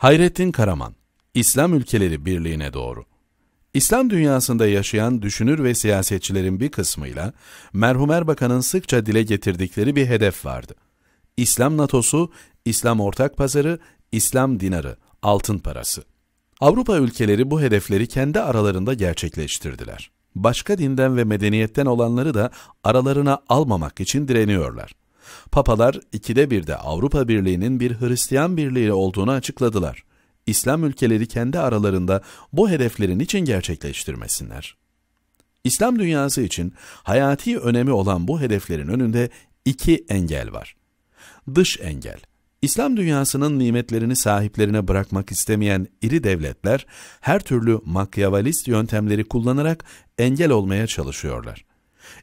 Hayrettin Karaman, İslam Ülkeleri Birliği'ne doğru. İslam dünyasında yaşayan düşünür ve siyasetçilerin bir kısmıyla merhum Erbakan'ın sıkça dile getirdikleri bir hedef vardı. İslam NATO'su, İslam ortak pazarı, İslam dinarı, altın parası. Avrupa ülkeleri bu hedefleri kendi aralarında gerçekleştirdiler. Başka dinden ve medeniyetten olanları da aralarına almamak için direniyorlar. Papalar ikide birde Avrupa Birliği'nin bir Hristiyan birliği olduğunu açıkladılar. İslam ülkeleri kendi aralarında bu hedeflerin için gerçekleştirmesinler. İslam dünyası için hayati önemi olan bu hedeflerin önünde iki engel var. Dış engel. İslam dünyasının nimetlerini sahiplerine bırakmak istemeyen iri devletler her türlü makyavalist yöntemleri kullanarak engel olmaya çalışıyorlar.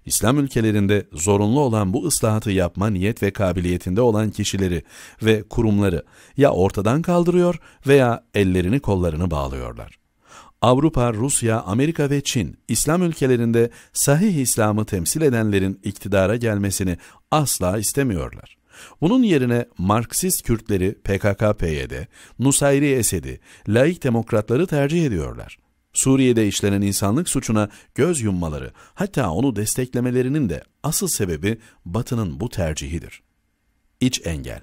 İslam ülkelerinde zorunlu olan bu ıslahatı yapma niyet ve kabiliyetinde olan kişileri ve kurumları ya ortadan kaldırıyor veya ellerini kollarını bağlıyorlar. Avrupa, Rusya, Amerika ve Çin, İslam ülkelerinde sahih İslam'ı temsil edenlerin iktidara gelmesini asla istemiyorlar. Bunun yerine Marksist Kürtleri PKK-PYD, Nusayri Esed'i, laik demokratları tercih ediyorlar. Suriye'de işlenen insanlık suçuna göz yummaları, hatta onu desteklemelerinin de asıl sebebi Batı'nın bu tercihidir. İç engel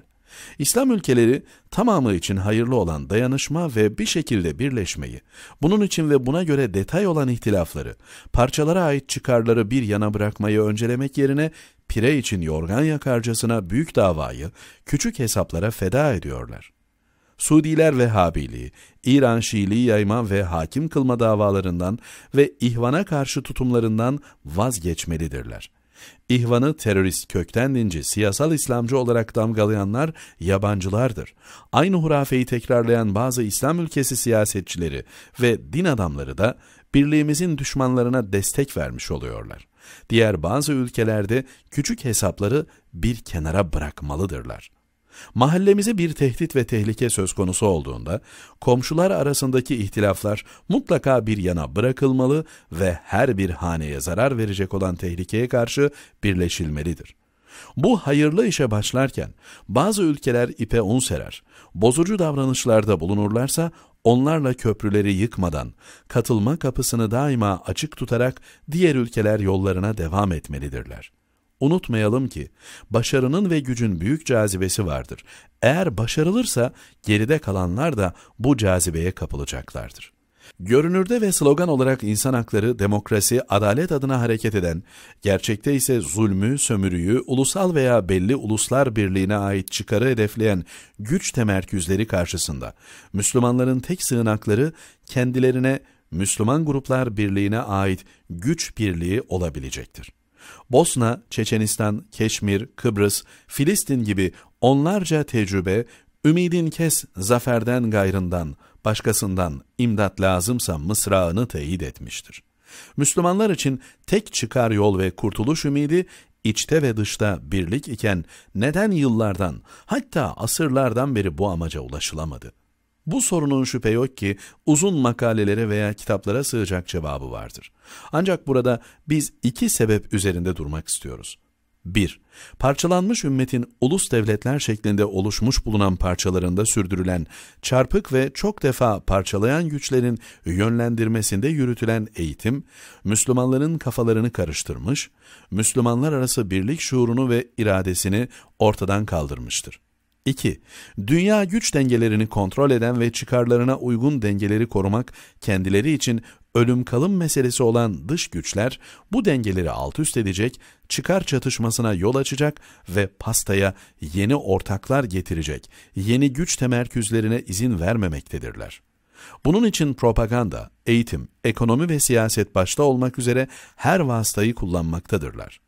İslam ülkeleri tamamı için hayırlı olan dayanışma ve bir şekilde birleşmeyi, bunun için ve buna göre detay olan ihtilafları, parçalara ait çıkarları bir yana bırakmayı öncelemek yerine pire için yorgan yakarcasına büyük davayı, küçük hesaplara feda ediyorlar. Suudiler Vehhabiliği, İran Şiili yayma ve hakim kılma davalarından ve ihvana karşı tutumlarından vazgeçmelidirler. İhvanı terörist kökten dinci siyasal İslamcı olarak damgalayanlar yabancılardır. Aynı hurafeyi tekrarlayan bazı İslam ülkesi siyasetçileri ve din adamları da birliğimizin düşmanlarına destek vermiş oluyorlar. Diğer bazı ülkelerde küçük hesapları bir kenara bırakmalıdırlar. Mahallemize bir tehdit ve tehlike söz konusu olduğunda, komşular arasındaki ihtilaflar mutlaka bir yana bırakılmalı ve her bir haneye zarar verecek olan tehlikeye karşı birleşilmelidir. Bu hayırlı işe başlarken bazı ülkeler ipe un serer, bozucu davranışlarda bulunurlarsa onlarla köprüleri yıkmadan, katılma kapısını daima açık tutarak diğer ülkeler yollarına devam etmelidirler. Unutmayalım ki başarının ve gücün büyük cazibesi vardır. Eğer başarılırsa geride kalanlar da bu cazibeye kapılacaklardır. Görünürde ve slogan olarak insan hakları, demokrasi, adalet adına hareket eden, gerçekte ise zulmü, sömürüyü, ulusal veya belli uluslar birliğine ait çıkarı hedefleyen güç temerküzleri karşısında Müslümanların tek sığınakları kendilerine Müslüman Gruplar Birliği'ne ait güç birliği olabilecektir. Bosna, Çeçenistan, Keşmir, Kıbrıs, Filistin gibi onlarca tecrübe, ümidin kes zaferden gayrından, başkasından imdat lazımsa mısrağını teyit etmiştir. Müslümanlar için tek çıkar yol ve kurtuluş ümidi içte ve dışta birlik iken neden yıllardan hatta asırlardan beri bu amaca ulaşılamadı?'' Bu sorunun şüphe yok ki uzun makalelere veya kitaplara sığacak cevabı vardır. Ancak burada biz iki sebep üzerinde durmak istiyoruz. 1. Parçalanmış ümmetin ulus devletler şeklinde oluşmuş bulunan parçalarında sürdürülen, çarpık ve çok defa parçalayan güçlerin yönlendirmesinde yürütülen eğitim, Müslümanların kafalarını karıştırmış, Müslümanlar arası birlik şuurunu ve iradesini ortadan kaldırmıştır. 2. Dünya güç dengelerini kontrol eden ve çıkarlarına uygun dengeleri korumak, kendileri için ölüm kalım meselesi olan dış güçler bu dengeleri alt üst edecek, çıkar çatışmasına yol açacak ve pastaya yeni ortaklar getirecek, yeni güç temerküzlerine izin vermemektedirler. Bunun için propaganda, eğitim, ekonomi ve siyaset başta olmak üzere her vasıtayı kullanmaktadırlar.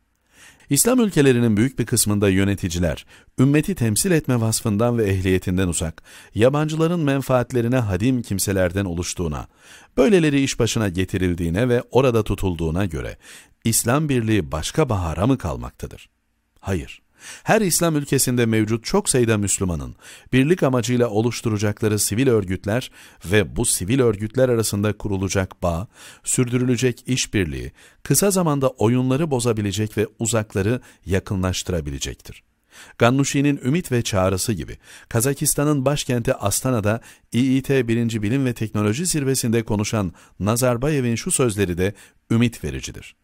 İslam ülkelerinin büyük bir kısmında yöneticiler, ümmeti temsil etme vasfından ve ehliyetinden uzak, yabancıların menfaatlerine hadim kimselerden oluştuğuna, böyleleri iş başına getirildiğine ve orada tutulduğuna göre, İslam birliği başka bahara mı kalmaktadır? Hayır. Her İslam ülkesinde mevcut çok sayıda Müslümanın birlik amacıyla oluşturacakları sivil örgütler ve bu sivil örgütler arasında kurulacak bağ, sürdürülecek işbirliği, kısa zamanda oyunları bozabilecek ve uzakları yakınlaştırabilecektir. Gannuşi'nin ümit ve çağrısı gibi Kazakistan'ın başkenti Astana'da İİT 1. Bilim ve Teknoloji Zirvesi'nde konuşan Nazarbayev'in şu sözleri de ümit vericidir.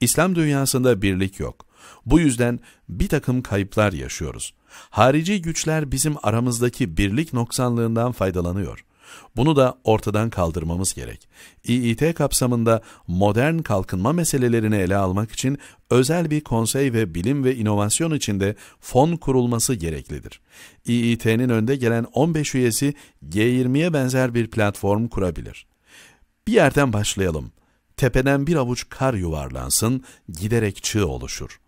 İslam dünyasında birlik yok. Bu yüzden bir takım kayıplar yaşıyoruz. Harici güçler bizim aramızdaki birlik noksanlığından faydalanıyor. Bunu da ortadan kaldırmamız gerek. İİT kapsamında modern kalkınma meselelerini ele almak için özel bir konsey ve bilim ve inovasyon içinde fon kurulması gereklidir. İİT'nin önde gelen 15 üyesi G20'ye benzer bir platform kurabilir. Bir yerden başlayalım. Tepeden bir avuç kar yuvarlansın, giderek çığ oluşur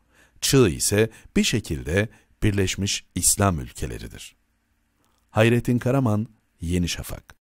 çığ ise bir şekilde Birleşmiş İslam ülkeleridir. Hayrettin Karaman, Yeni Şafak